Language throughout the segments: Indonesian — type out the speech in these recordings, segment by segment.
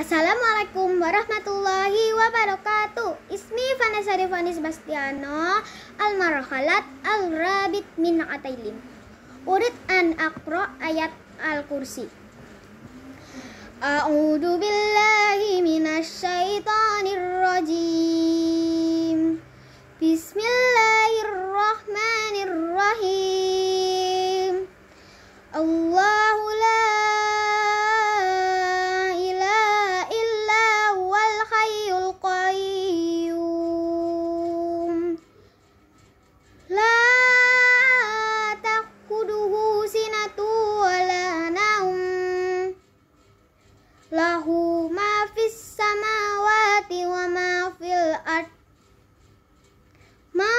Assalamualaikum warahmatullahi wabarakatuh Ismi Vanessa Devani Bastiano, Al-Marhalat Al-Rabit Min Atailin Urid an akro ayat Al-Kursi A'udhu billahi lahu ma fis samawati wa ma fil ard ma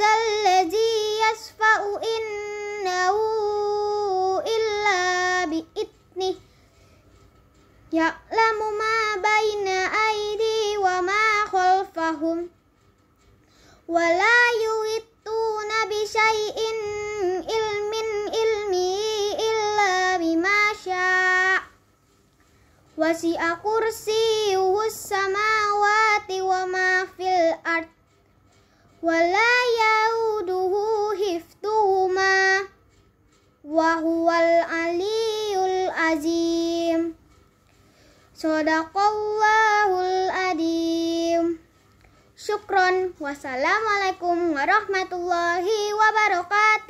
zalladzi yasfa'u innahu illa bi itni ya'lamu ma baina aidi wa ma khalfahum wala Wasi Wasi'a sama samawati wa ma fil ard wala yauduhu hiftuhuma wa huwal aliyul azim Sadaqallahul adim Syukron Wassalamualaikum warahmatullahi wabarakatuh